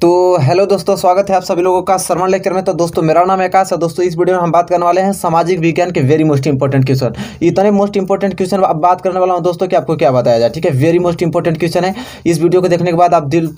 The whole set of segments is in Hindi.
तो हेलो दोस्तों स्वागत है आप सभी लोगों का श्रवण लेक्चर में तो दोस्तों मेरा नाम आकाश है दोस्तों इस वीडियो में हम बात करने वाले हैं सामाजिक विज्ञान के वेरी मोस्ट इंपॉर्टेंट क्वेश्चन इतने मोस्ट इंपॉर्टेंट क्वेश्चन अब बात करने वाला हूं दोस्तों कि आपको क्या बताया जाए ठीक है वेरी मोस्ट इंपॉर्टेंट क्वेश्चन है इस वीडियो को देखने के बाद आप दिल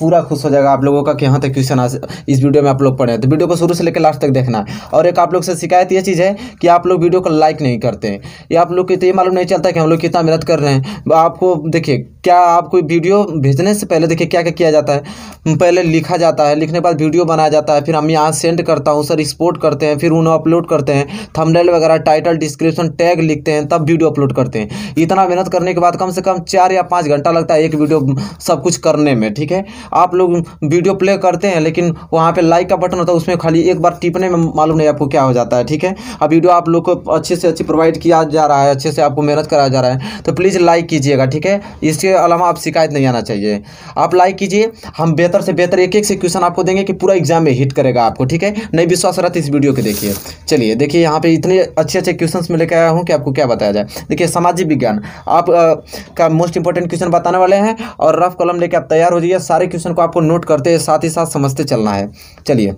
पूरा खुश हो जाएगा आप लोगों का कि यहाँ तक क्वेश्चन आ इस वीडियो में आप लोग पढ़े तो वीडियो को शुरू से लेकर लास्ट तक देखना है और एक आप लोग से शिकायत ये चीज़ है कि आप लोग वीडियो को लाइक नहीं करते हैं या आप लोग को तो ये मालूम नहीं चलता कि हम लोग कितना मेहनत कर रहे हैं आपको देखिए क्या आपको वीडियो भेजने से पहले देखिए क्या क्या किया जाता है पहले लिखा जाता है लिखने के बाद वीडियो बनाया जाता है फिर हम यहाँ सेंड करता हूँ सर एक्सपोर्ट करते हैं फिर उन्हें अपलोड करते हैं थंबनेल वगैरह टाइटल डिस्क्रिप्शन टैग लिखते हैं तब वीडियो अपलोड करते हैं इतना मेहनत करने के बाद कम से कम चार या पाँच घंटा लगता है एक वीडियो सब कुछ करने में ठीक है आप लोग वीडियो प्ले करते हैं लेकिन वहाँ पर लाइक का बटन होता है उसमें खाली एक बार टिपने में मालूम नहीं आपको क्या हो जाता है ठीक है अब वीडियो आप लोग को अच्छे से अच्छी प्रोवाइड किया जा रहा है अच्छे से आपको मेहनत कराया जा रहा है तो प्लीज़ लाइक कीजिएगा ठीक है इसके अलावा आप शिकायत नहीं आना चाहिए आप लाइक कीजिए हम बेहतर से बेहतर एक एक से क्वेश्चन आपको देंगे कि पूरा एग्जाम में हिट करेगा आपको ठीक है नहीं विश्वास रहता इस वीडियो को देखिए चलिए देखिए यहाँ पे इतने अच्छे अच्छे क्वेश्चन में लेकर आया हूँ कि आपको क्या बताया जाए देखिए सामाजिक विज्ञान आप का मोस्ट इंपॉर्टेंट क्वेश्चन बताने वाले हैं और रफ कलम लेकर आप तैयार हो जाइए सारे सारे क्वेश्चन को आपको नोट करते हैं साथ ही साथ समझते चलना है चलिए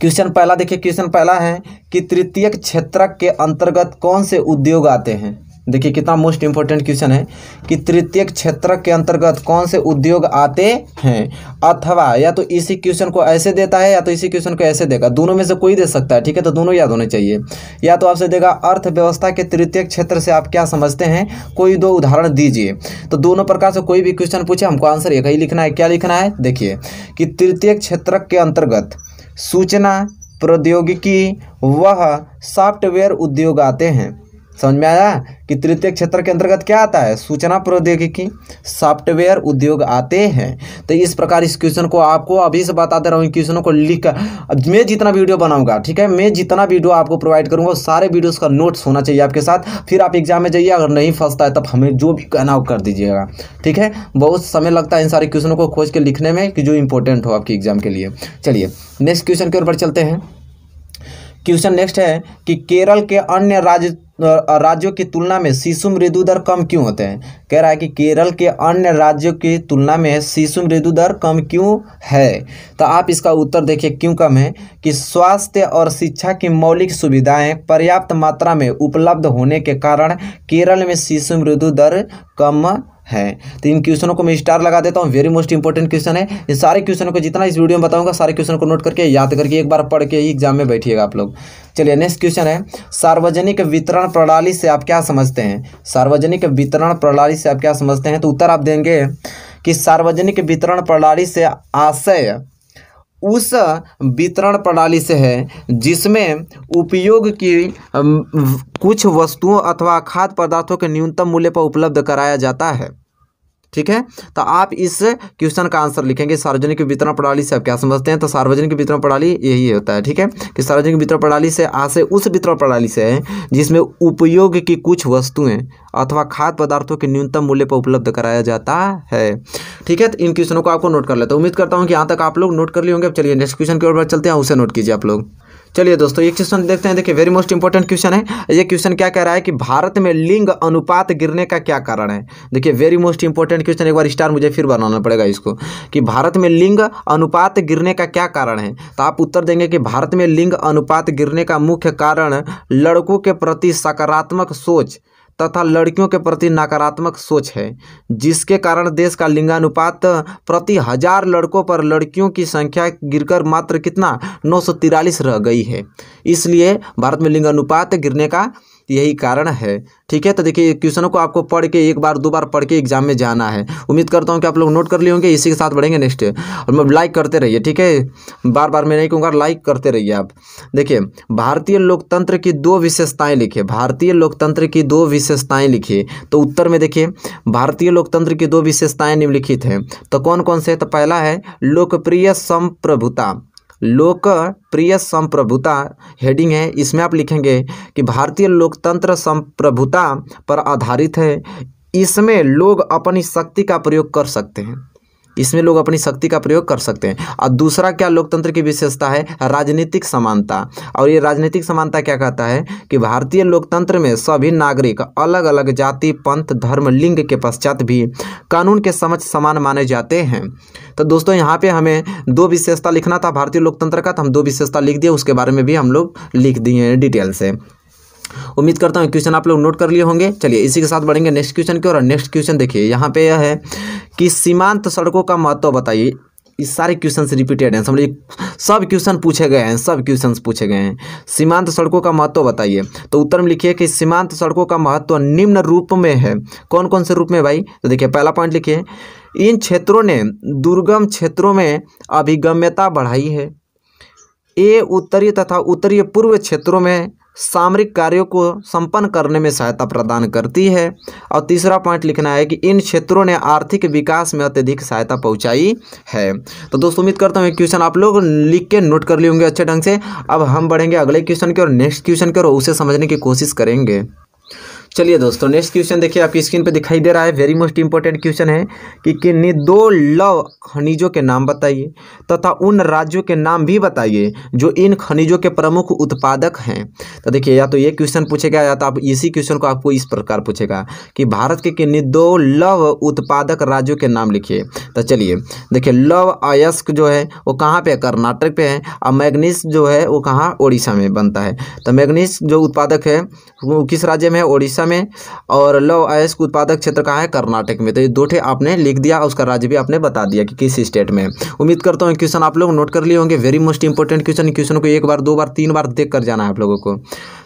क्वेश्चन पहला देखिए क्वेश्चन पहला है कि तृतीय क्षेत्र के अंतर्गत कौन से उद्योग आते हैं देखिए कितना मोस्ट इम्पोर्टेंट क्वेश्चन है कि तृतीय क्षेत्र के अंतर्गत कौन से उद्योग आते हैं अथवा या तो इसी क्वेश्चन को ऐसे देता है या तो इसी क्वेश्चन को ऐसे देगा दोनों में से कोई दे सकता है ठीक है तो दोनों याद होने चाहिए या तो आपसे देगा अर्थव्यवस्था के तृतीय क्षेत्र से आप क्या समझते हैं कोई दो उदाहरण दीजिए तो दोनों प्रकार से कोई भी क्वेश्चन पूछे हमको आंसर एक ही लिखना है क्या लिखना है देखिए कि तृतीय क्षेत्र के अंतर्गत सूचना प्रौद्योगिकी वह सॉफ्टवेयर उद्योग आते हैं समझ में आया कि तृतीय क्षेत्र के अंतर्गत क्या आता है सूचना प्रौद्योगिकी सॉफ्टवेयर उद्योग आते हैं तो इस प्रकार इस क्वेश्चन को आपको अभी से बता दे रहा हूँ क्वेश्चनों को लिख कर मैं जितना वीडियो बनाऊंगा ठीक है मैं जितना वीडियो आपको प्रोवाइड करूंगा सारे वीडियोस का नोट्स होना चाहिए आपके साथ फिर आप एग्जाम में जाइए अगर नहीं फंसता है तब हमें जो भी कहना कर दीजिएगा ठीक है बहुत समय लगता है इन सारे क्वेश्चनों को खोज के लिखने में कि जो इंपॉर्टेंट हो आपके एग्जाम के लिए चलिए नेक्स्ट क्वेश्चन के ऊपर चलते हैं क्वेश्चन नेक्स्ट है कि केरल के अन्य राज्य राज्यों की तुलना में शिशु मृदु दर कम क्यों होते हैं कह रहा है कि केरल के अन्य राज्यों की तुलना में शिशु मृदु दर कम क्यों है तो आप इसका उत्तर देखिए क्यों कम है कि स्वास्थ्य और शिक्षा की मौलिक सुविधाएं पर्याप्त मात्रा में उपलब्ध होने के कारण केरल में शिशु मृदु दर कम है तो इन क्वेश्चनों को मैं स्टार लगा देता हूँ वेरी मोस्ट इंपॉर्टेंट क्वेश्चन है इन सारे क्वेश्चन को जितना इस वीडियो में बताऊंगा सारे क्वेश्चन को नोट करके याद करके एक बार पढ़ के ही एग्जाम में बैठिएगा आप लोग चलिए नेक्स्ट क्वेश्चन है सार्वजनिक वितरण प्रणाली से आप क्या समझते हैं सार्वजनिक वितरण प्रणाली से आप क्या समझते हैं तो उत्तर आप देंगे कि सार्वजनिक वितरण प्रणाली से आशय उस वितरण प्रणाली से है जिसमें उपयोग की कुछ वस्तुओं अथवा खाद्य पदार्थों के न्यूनतम मूल्य पर उपलब्ध कराया जाता है ठीक है तो आप इस क्वेश्चन का आंसर लिखेंगे सार्वजनिक वितरण प्रणाली से आप क्या समझते हैं तो सार्वजनिक वितरण प्रणाली यही होता है ठीक है कि सार्वजनिक वितरण प्रणाली से आशय उस वितरण प्रणाली से है जिसमें उपयोग की कुछ वस्तुएं अथवा खाद्य पदार्थों के न्यूनतम मूल्य पर उपलब्ध कराया जाता है ठीक है तो इन क्वेश्चनों को आपको नोट कर लेते हैं उम्मीद करता हूँ कि यहाँ तक आप लोग नोट कर लिए होंगे अब चलिए नेक्स्ट क्वेश्चन के ओर चलते हैं उसे नोट कीजिए आप लोग चलिए दोस्तों ये क्वेश्चन तो देखते हैं देखिए वेरी मोस्ट इंपॉर्टेंट क्वेश्चन है ये क्वेश्चन क्या कह रहा है कि भारत में लिंग अनुपात गिरने का क्या कारण है देखिए वेरी मोस्ट इंपॉर्टेंट क्वेश्चन एक बार स्टार मुझे फिर बनाना पड़ेगा इसको कि भारत में लिंग अनुपात गिरने का क्या कारण है तो आप उत्तर देंगे कि भारत में लिंग अनुपात गिरने का मुख्य कारण लड़कों के प्रति सकारात्मक सोच तथा लड़कियों के प्रति नकारात्मक सोच है जिसके कारण देश का लिंगानुपात प्रति हजार लड़कों पर लड़कियों की संख्या गिरकर मात्र कितना नौ रह गई है इसलिए भारत में लिंगानुपात गिरने का तो यही कारण है ठीक है तो देखिए क्वेश्चनों को आपको पढ़ के एक बार दो बार पढ़ के एग्जाम में जाना है उम्मीद करता हूँ कि आप लोग नोट कर लिए होंगे इसी के साथ बढ़ेंगे नेक्स्ट और मैं मतलब लाइक करते रहिए ठीक है बार बार मैं नहीं कहूँगा लाइक करते रहिए आप देखिए भारतीय लोकतंत्र की दो विशेषताएँ लिखिए भारतीय लोकतंत्र की दो विशेषताएँ लिखिए तो उत्तर में देखिए भारतीय लोकतंत्र की दो विशेषताएँ निम्नलिखित हैं तो कौन कौन से तो पहला है लोकप्रिय संप्रभुता लोक प्रिय संप्रभुता हेडिंग है इसमें आप लिखेंगे कि भारतीय लोकतंत्र संप्रभुता पर आधारित है इसमें लोग अपनी शक्ति का प्रयोग कर सकते हैं इसमें लोग अपनी शक्ति का प्रयोग कर सकते हैं और दूसरा क्या लोकतंत्र की विशेषता है राजनीतिक समानता और ये राजनीतिक समानता क्या कहता है कि भारतीय लोकतंत्र में सभी नागरिक अलग अलग जाति पंथ धर्म लिंग के पश्चात भी कानून के समक्ष समान माने जाते हैं तो दोस्तों यहाँ पे हमें दो विशेषता लिखना था भारतीय लोकतंत्र का तो हम दो विशेषता लिख दिए उसके बारे में भी हम लोग लिख दिए डिटेल से उम्मीद करता हूँ क्वेश्चन आप लोग नोट कर लिए होंगे चलिए इसी के साथ बढ़ेंगे नेक्स्ट क्वेश्चन की और नेक्स्ट क्वेश्चन देखिए यहाँ पे यह है कि सीमांत सड़कों का महत्व बताइए इस सारे क्वेश्चन रिपीटेड हैं समझिए सब क्वेश्चन पूछे गए हैं सब क्वेश्चन पूछे गए हैं सीमांत सड़कों का महत्व बताइए तो उत्तर में लिखिए कि सीमांत सड़कों का महत्व निम्न रूप में है कौन कौन से रूप में भाई तो देखिए पहला पॉइंट लिखिए इन क्षेत्रों ने दुर्गम क्षेत्रों में अभिगम्यता बढ़ाई है ये उत्तरी तथा उत्तरीय पूर्व क्षेत्रों में सामरिक कार्यों को संपन्न करने में सहायता प्रदान करती है और तीसरा पॉइंट लिखना है कि इन क्षेत्रों ने आर्थिक विकास में अत्यधिक सहायता पहुंचाई है तो दोस्तों उम्मीद करता हूँ क्वेश्चन आप लोग लिख के नोट कर लिए होंगे अच्छे ढंग से अब हम बढ़ेंगे अगले क्वेश्चन की और नेक्स्ट क्वेश्चन की और उसे समझने की कोशिश करेंगे चलिए दोस्तों नेक्स्ट क्वेश्चन देखिए आपकी स्क्रीन पे दिखाई दे रहा है वेरी मोस्ट इंपॉर्टेंट क्वेश्चन है कि किन्नी दो लव खनिजों के नाम बताइए तथा उन राज्यों के नाम भी बताइए जो इन खनिजों के प्रमुख उत्पादक हैं तो देखिए या तो ये क्वेश्चन पूछेगा या तो आप इसी क्वेश्चन को आपको इस प्रकार पूछेगा कि भारत के किन्नी दो लव उत्पादक राज्यों के नाम लिखिए तो चलिए देखिए लव अयस्क जो है वो कहाँ पे कर्नाटक पे है और मैग्नीस जो है वो कहाँ उड़ीसा में बनता है तो मैग्नीस जो उत्पादक है वो किस राज्य में है उड़ीसा उड़ीसा में और लौह अयस्क उत्पादक क्षेत्र कहाँ है कर्नाटक में तो ये दो ठे आपने लिख दिया उसका राज्य भी आपने बता दिया कि किस स्टेट में उम्मीद करता हूँ क्वेश्चन आप लोग नोट कर लिए होंगे very most important question question को एक बार दो बार तीन बार देख कर जाना है आप लोगों को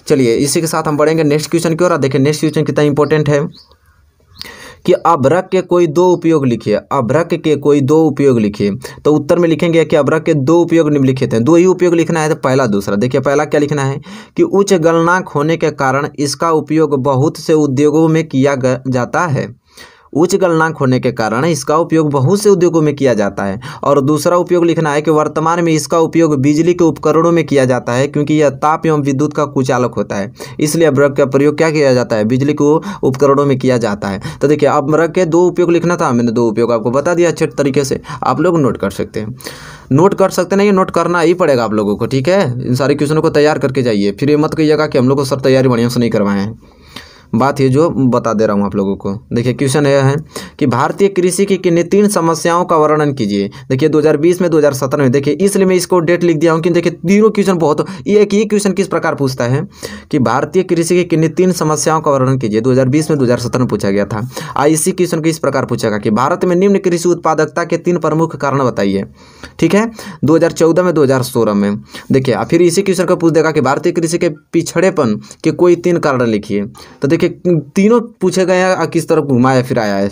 चलिए इसी के साथ हम बढ़ेंगे नेक्स्ट क्वेश्चन की ओर देखिए नेक्स्ट क्वेश्चन कितना इंपॉर्टेंट है कि अभ्रक के कोई दो उपयोग लिखिए अभ्रक के कोई दो उपयोग लिखिए तो उत्तर में लिखेंगे कि अभ्रक के दो उपयोग निम्नलिखित हैं दो ही उपयोग लिखना है तो पहला दूसरा देखिए पहला क्या लिखना है कि उच्च गलनाक होने के कारण इसका उपयोग बहुत से उद्योगों में किया जाता है उच्च गलनांक होने के कारण इसका उपयोग बहुत से उद्योगों में किया जाता है और दूसरा उपयोग लिखना है कि वर्तमान में इसका उपयोग बिजली के उपकरणों में किया जाता है क्योंकि यह ताप एवं विद्युत का कुचालक होता है इसलिए अब्रक का प्रयोग क्या किया जाता है बिजली को उपकरणों में किया जाता है तो देखिए अब मृग के दो उपयोग लिखना था मैंने दो उपयोग आपको बता दिया अच्छे तरीके से आप लोग नोट कर सकते हैं नोट कर सकते नहीं नोट करना ही पड़ेगा आप लोगों को ठीक है इन सारे क्वेश्चनों को तैयार करके जाइए फिर ये मत कहिएगा कि हम लोग को सर तैयारी बढ़िया से नहीं करवाएं बात ये जो बता दे रहा हूँ आप लोगों को देखिए क्वेश्चन यह है कि भारतीय कृषि की किन्नी तीन समस्याओं का वर्णन कीजिए देखिए 2020 में 2017 में देखिए इसलिए मैं इसको डेट लिख दिया हूँ कि देखिए तीनों क्वेश्चन बहुत ये एक ये क्वेश्चन किस प्रकार पूछता है कि भारतीय कृषि की किन्नी तीन समस्याओं का वर्णन कीजिए दो में दो में पूछा गया था आई इसी क्वेश्चन को इस प्रकार पूछा गया कि भारत में निम्न कृषि उत्पादकता के तीन प्रमुख कारण बताइए ठीक है दो में दो में देखिए फिर इसी क्वेश्चन को पूछ देगा कि भारतीय कृषि के पिछड़ेपन के कोई तीन कारण लिखिए तो देखिए तीनों पूछे गए हैं किस तरफ घुमाया फिराया है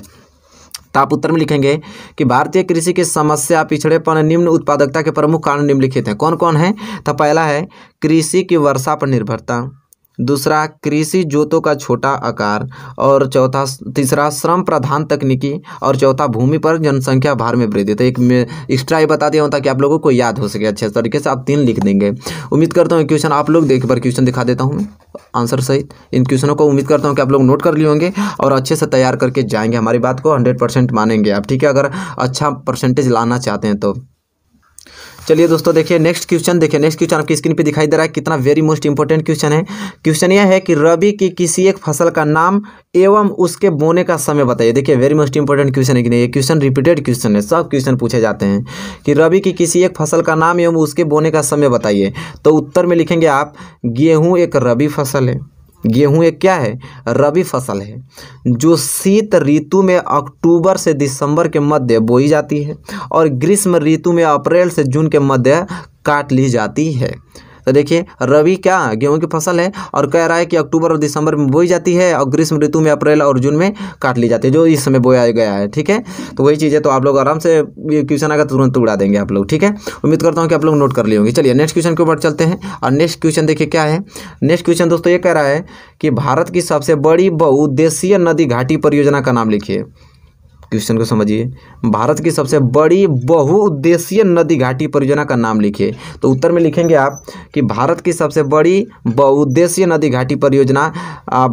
तो आप उत्तर में लिखेंगे कि भारतीय कृषि की समस्या पिछड़ेपन निम्न उत्पादकता के प्रमुख कारण निम्नलिखित हैं कौन कौन है तो पहला है कृषि की वर्षा पर निर्भरता दूसरा कृषि जोतों का छोटा आकार और चौथा तीसरा श्रम प्रधान तकनीकी और चौथा भूमि पर जनसंख्या भार में वृद्धि तो एक एक्स्ट्रा ही बता दिया हूँ ताकि आप लोगों को याद हो सके अच्छे तरीके से आप तीन लिख देंगे उम्मीद करता हूँ क्वेश्चन आप लोग देख पर क्वेश्चन दिखा देता हूँ आंसर सहित इन क्वेश्चनों को उम्मीद करता हूँ कि आप लोग नोट कर लिए होंगे और अच्छे से तैयार करके जाएंगे हमारी बात को हंड्रेड मानेंगे आप ठीक है अगर अच्छा परसेंटेज लाना चाहते हैं तो चलिए दोस्तों देखिए नेक्स्ट क्वेश्चन देखिए नेक्स्ट क्वेश्चन आपकी स्क्रीन पे दिखाई दे रहा है कितना वेरी मोस्ट इंपॉर्टेंट क्वेश्चन है क्वेश्चन यह है कि रबी की किसी एक फसल का नाम एवं उसके बोने का समय बताइए देखिए वेरी मोस्ट इंपॉर्टेंट क्वेश्चन है कि नहीं ये क्वेश्चन रिपीटेड क्वेश्चन है सब क्वेश्चन पूछे जाते हैं कि रबी की किसी एक फसल का नाम एवं उसके बोने का समय बताइए तो उत्तर में लिखेंगे आप गेहूँ एक रबी फसल है गेहूं एक क्या है रबी फसल है जो शीत ऋतु में अक्टूबर से दिसंबर के मध्य बोई जाती है और ग्रीष्म ऋतु में अप्रैल से जून के मध्य काट ली जाती है तो देखिए रवि क्या गेहूँ की फसल है और कह रहा है कि अक्टूबर और दिसंबर में बोई जाती है और ग्रीष्म ऋतु में अप्रैल और जून में काट ली जाती है जो इस समय बोया गया है ठीक है तो वही चीज़ है तो आप लोग आराम से क्वेश्चन आगे तुरंत उड़ा देंगे आप लोग ठीक है उम्मीद करता हूँ कि आप लोग नोट कर लिए होंगे चलिए नेक्स्ट क्वेश्चन के ऊपर चलते हैं और नेक्स्ट क्वेश्चन देखिए क्या है नेक्स्ट क्वेश्चन दोस्तों ये कह रहा है कि भारत की सबसे बड़ी बहुउद्देशीय नदी घाटी परियोजना का नाम लिखिए क्वेश्चन को समझिए भारत की सबसे बड़ी बहुउद्देशीय नदी घाटी परियोजना का नाम लिखिए तो उत्तर में लिखेंगे आप कि भारत की सबसे बड़ी बहुउद्देशीय नदी घाटी परियोजना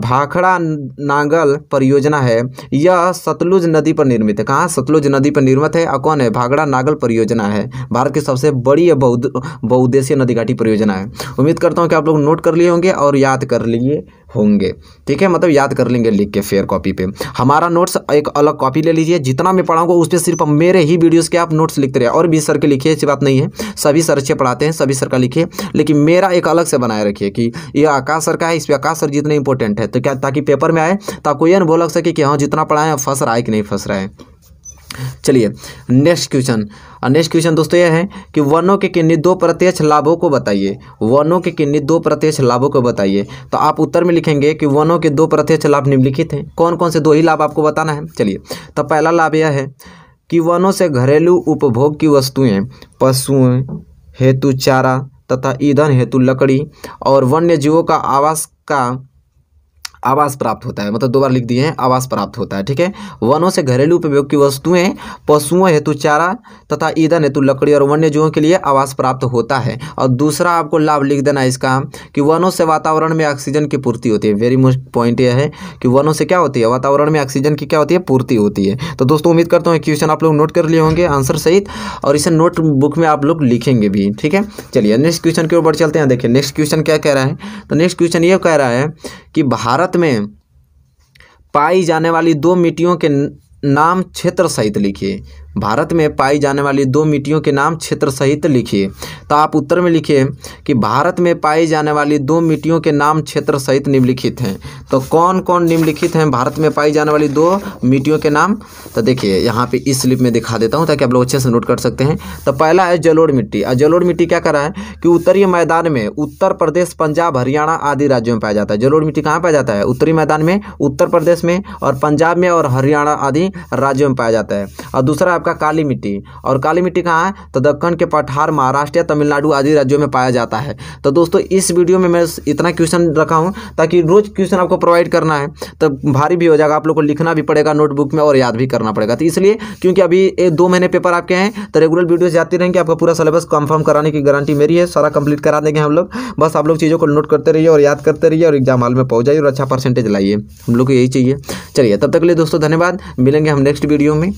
भाखड़ा नांगल परियोजना है यह सतलुज नदी पर निर्मित है कहाँ सतलुज नदी पर निर्मित है और कौन है भाखड़ा नागल परियोजना है भारत की सबसे बड़ी बहुउद्देशीय नदी घाटी परियोजना है उम्मीद करता हूँ कि आप लोग नोट कर लिए होंगे और याद कर लिए होंगे ठीक है मतलब याद कर लेंगे लिख के फेयर कॉपी पे हमारा नोट्स एक अलग कॉपी ले लीजिए जितना मैं पढ़ाऊंगा उस पर सिर्फ मेरे ही वीडियोस के आप नोट्स लिखते रहे और भी सर के लिखिए ऐसी बात नहीं है सभी सर अच्छे पढ़ाते हैं सभी सर का लिखिए लेकिन मेरा एक अलग से बनाए रखिए कि ये आकाश सर का है इस पर आकाश सर जितने इंपॉर्टेंट है तो क्या ताकि पेपर में आए तो आपको ये बोल लग सके कि हाँ जितना पढ़ाएं फंस रहा है कि नहीं फंस रहा है चलिए नेक्स्ट क्वेश्चन नेक्स्ट क्वेश्चन दोस्तों यह है कि वनों के किन्नी दो प्रत्यक्ष लाभों को बताइए वनों के किन्नी दो प्रत्यक्ष लाभों को बताइए तो आप उत्तर में लिखेंगे कि वनों के दो प्रत्यक्ष लाभ निम्नलिखित हैं कौन कौन से दो ही लाभ आपको बताना है चलिए तो पहला लाभ यह है कि वनों से घरेलू उपभोग की वस्तुएँ पशुएँ हेतु चारा तथा ईंधन हेतु लकड़ी और वन्य जीवों का आवास का आवास प्राप्त होता है मतलब दो बार लिख दिए हैं आवास प्राप्त होता है ठीक है वनों से घरेलू उपयोग की वस्तुएं पशुओं हेतु चारा तथा ईंधन हेतु लकड़ी और वन्य जीवों के लिए आवास प्राप्त होता है और दूसरा आपको लाभ लिख देना इसका कि वनों से वातावरण में ऑक्सीजन की पूर्ति होती है वेरी मोस्ट पॉइंट यह है कि वनों से क्या होती है वातावरण में ऑक्सीजन की क्या होती है पूर्ति होती है तो दोस्तों उम्मीद करता हूँ क्वेश्चन आप लोग नोट कर लिए होंगे आंसर सहित और इसे नोट बुक में आप लोग लिखेंगे भी ठीक है चलिए नेक्स्ट क्वेश्चन के ऊपर चलते हैं देखिए नेक्स्ट क्वेश्चन क्या कह रहा है तो नेक्स्ट क्वेश्चन ये कह रहा है कि भारत में पाई जाने वाली दो मिट्टियों के नाम क्षेत्र सहित लिखिए भारत में पाई जाने वाली दो मिट्टियों के नाम क्षेत्र सहित लिखिए तो आप उत्तर में लिखिए कि भारत में पाई जाने वाली दो मिट्टियों के नाम क्षेत्र सहित निम्नलिखित हैं तो कौन कौन निम्नलिखित हैं भारत में पाई जाने वाली दो मिट्टियों के नाम तो देखिए यहाँ पे इस स्लिप में दिखा देता हूँ ताकि आप लोग अच्छे से नोट कर सकते हैं तो पहला है जलोड़ मिट्टी और जलोड़ मिट्टी क्या करा है कि उत्तरीय मैदान में उत्तर प्रदेश पंजाब हरियाणा आदि राज्यों में पाया जाता है जलोड़ मिट्टी कहाँ पाया जाता है उत्तरी मैदान में उत्तर प्रदेश में और पंजाब में और हरियाणा आदि राज्यों में पाया जाता है और दूसरा आपका काली मिट्टी और काली मिट्टी कहाँ है तो दक्कन के पठार महाराष्ट्र या तमिलनाडु आदि राज्यों में पाया जाता है तो दोस्तों इस वीडियो में मैं इतना क्वेश्चन रखा हूँ ताकि रोज़ क्वेश्चन आपको प्रोवाइड करना है तो भारी भी हो जाएगा आप लोग को लिखना भी पड़ेगा नोटबुक में और याद भी करना पड़ेगा तो इसलिए क्योंकि अभी एक दो महीने पेपर आपके हैं तो रेगुलर वीडियोज जाती रहेंगे आपका पूरा सिलेबस कंफर्म कराने की गारंटी मेरी है सारा कंप्लीट करा देंगे हम लोग बस आप लोग चीज़ों को नोट करते रहिए और याद करते रहिए और एग्जाम हाल में पहुँच जाइए और अच्छा परसेंटेज लाइए हम लोग को यही चाहिए चलिए तब तक के लिए दोस्तों धन्यवाद मिलेंगे हम नेक्स्ट वीडियो में